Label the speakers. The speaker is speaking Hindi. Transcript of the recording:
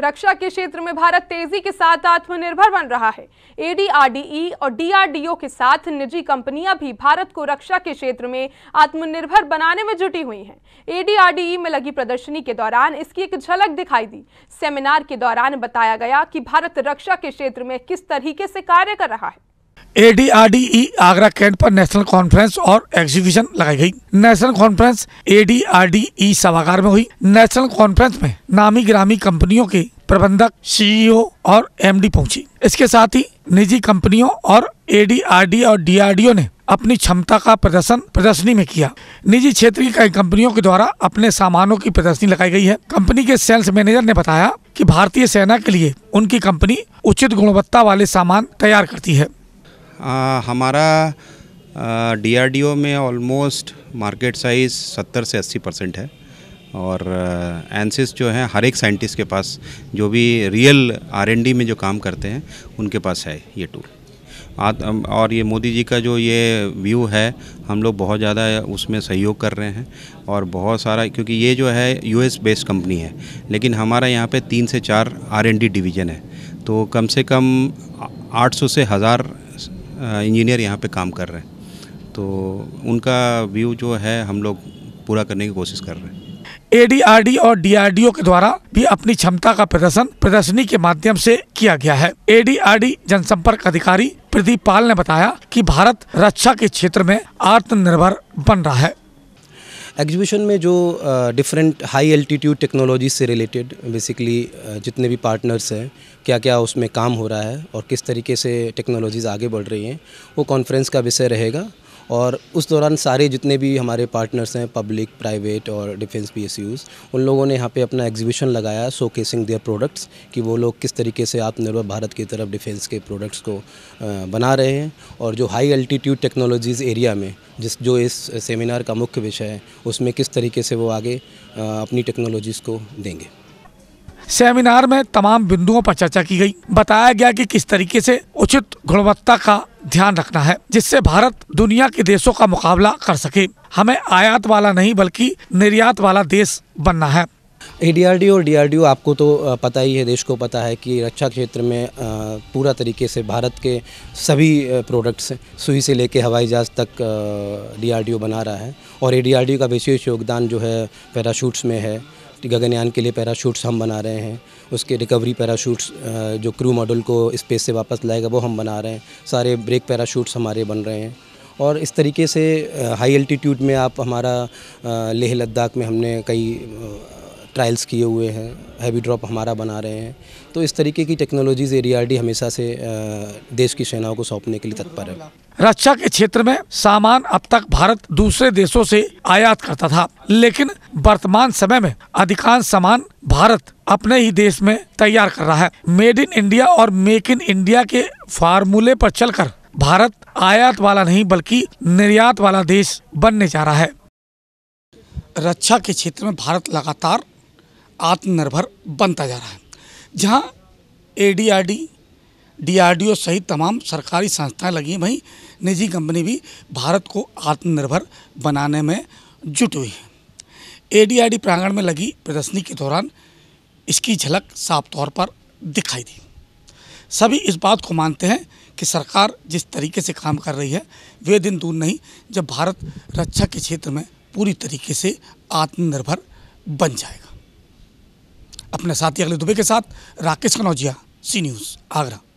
Speaker 1: रक्षा के क्षेत्र में भारत तेजी के साथ आत्मनिर्भर बन रहा है एडीआरडीई e और डीआरडीओ के साथ निजी कंपनियां भी भारत को रक्षा के क्षेत्र में आत्मनिर्भर बनाने में जुटी हुई हैं एडीआरडीई e में लगी प्रदर्शनी के दौरान इसकी एक झलक दिखाई दी सेमिनार के दौरान बताया गया कि भारत रक्षा के क्षेत्र में किस तरीके से कार्य कर रहा है
Speaker 2: एडीआरडीई e, आगरा कैंट पर नेशनल कॉन्फ्रेंस और एग्जीबिशन लगाई गई नेशनल कॉन्फ्रेंस एडीआरडीई e सभागार में हुई नेशनल कॉन्फ्रेंस में नामी ग्रामी कंपनियों के प्रबंधक सीईओ e और एमडी पहुंची इसके साथ ही निजी कंपनियों और एडीआरडी और डीआरडीओ ने अपनी क्षमता का प्रदर्शन प्रदर्शनी में किया निजी क्षेत्र की कई कंपनियों के द्वारा अपने सामानों की प्रदर्शनी लगाई गई है कंपनी के सेल्स मैनेजर ने बताया कि भारतीय सेना के लिए उनकी कंपनी उचित गुणवत्ता वाले सामान तैयार करती है
Speaker 1: आ, हमारा डीआरडीओ में ऑलमोस्ट मार्केट साइज 70 से 80 परसेंट है और एनसिस जो है हर एक साइंटिस्ट के पास जो भी रियल आरएनडी में जो काम करते हैं उनके पास है ये टूल और ये मोदी जी का जो ये व्यू है हम लोग बहुत ज़्यादा उसमें सहयोग कर रहे हैं और बहुत सारा क्योंकि ये जो है यूएस बेस्ड कंपनी है लेकिन हमारा यहाँ पे तीन से चार आरएनडी डिवीज़न है तो कम से कम 800 से हज़ार इंजीनियर यहाँ पे काम कर रहे हैं तो उनका व्यू जो है हम लोग पूरा करने की कोशिश कर रहे हैं
Speaker 2: एडीआरडी और डीआरडीओ के द्वारा भी अपनी क्षमता का प्रदर्शन प्रदर्शनी के माध्यम से किया गया है एडीआरडी जनसंपर्क अधिकारी प्रदीप पाल ने बताया कि भारत रक्षा के क्षेत्र में आत्मनिर्भर बन रहा है
Speaker 3: एग्जीबिशन में जो डिफरेंट हाई एल्टीट्यूड टेक्नोलॉजी से रिलेटेड बेसिकली जितने भी पार्टनर्स हैं क्या क्या उसमें काम हो रहा है और किस तरीके से टेक्नोलॉजीज़ आगे बढ़ रही हैं वो कॉन्फ्रेंस का विषय रहेगा और उस दौरान सारे जितने भी हमारे पार्टनर्स हैं पब्लिक प्राइवेट और डिफेंस पी उन लोगों ने यहाँ पे अपना एग्जीबिशन लगाया शो केसिंग देयर प्रोडक्ट्स कि वो लोग किस तरीके से आत्मनिर्भर भारत की तरफ डिफेंस के प्रोडक्ट्स को बना रहे हैं और जो हाई अल्टीट्यूड टेक्नोलॉजीज़ एरिया में जिस जो इस सेमिनार का मुख्य विषय है उसमें किस तरीके से वो आगे अपनी टेक्नोलॉजीज़ को देंगे
Speaker 2: सेमिनार में तमाम बिंदुओं पर चर्चा की गई बताया गया कि किस तरीके से उचित गुणवत्ता का ध्यान रखना है जिससे भारत दुनिया के देशों का मुकाबला कर सके हमें आयात वाला
Speaker 3: नहीं बल्कि निर्यात वाला देश बनना है ए और डीआरडीओ आपको तो पता ही है देश को पता है कि रक्षा क्षेत्र में पूरा तरीके से भारत के सभी प्रोडक्ट्स सुई से लेके हवाई जहाज तक डीआरडीओ बना रहा है और ए का विशेष योगदान जो है पैराशूट्स में है गगनयान के लिए पैराशूट्स हम बना रहे हैं उसके रिकवरी पैराशूट्स जो क्रू मॉडल को स्पेस से वापस लाएगा वो हम बना रहे हैं सारे ब्रेक पैराशूट्स हमारे बन रहे हैं और इस तरीके से हाई एल्टीट्यूड में आप हमारा लेह लद्दाख में हमने कई ट्रायल्स किए हुए हैं हैवी ड्रॉप हमारा बना रहे हैं तो इस तरीके की टेक्नोलॉजीज एडीआरडी हमेशा से देश की सेनाओं को सौंपने के लिए तत्पर है
Speaker 2: रक्षा के क्षेत्र में सामान अब तक भारत दूसरे देशों से आयात करता था लेकिन वर्तमान समय में अधिकांश सामान भारत अपने ही देश में तैयार कर रहा है मेड इन इंडिया और मेक इन इंडिया के फार्मूले पर चलकर भारत आयात वाला नहीं बल्कि निर्यात वाला देश बनने जा रहा है रक्षा के क्षेत्र में भारत लगातार आत्मनिर्भर बनता जा रहा है जहाँ ए डीआरडीओ सहित तमाम सरकारी संस्थाएं लगी हैं वहीं निजी कंपनी भी भारत को आत्मनिर्भर बनाने में जुट हुई है ए प्रांगण में लगी प्रदर्शनी के दौरान इसकी झलक साफ तौर पर दिखाई दी सभी इस बात को मानते हैं कि सरकार जिस तरीके से काम कर रही है वे दिन दूर नहीं जब भारत रक्षा के क्षेत्र में पूरी तरीके से आत्मनिर्भर बन जाएगा अपने साथी अगले दुबे के साथ राकेश कनौजिया सी न्यूज़ आगरा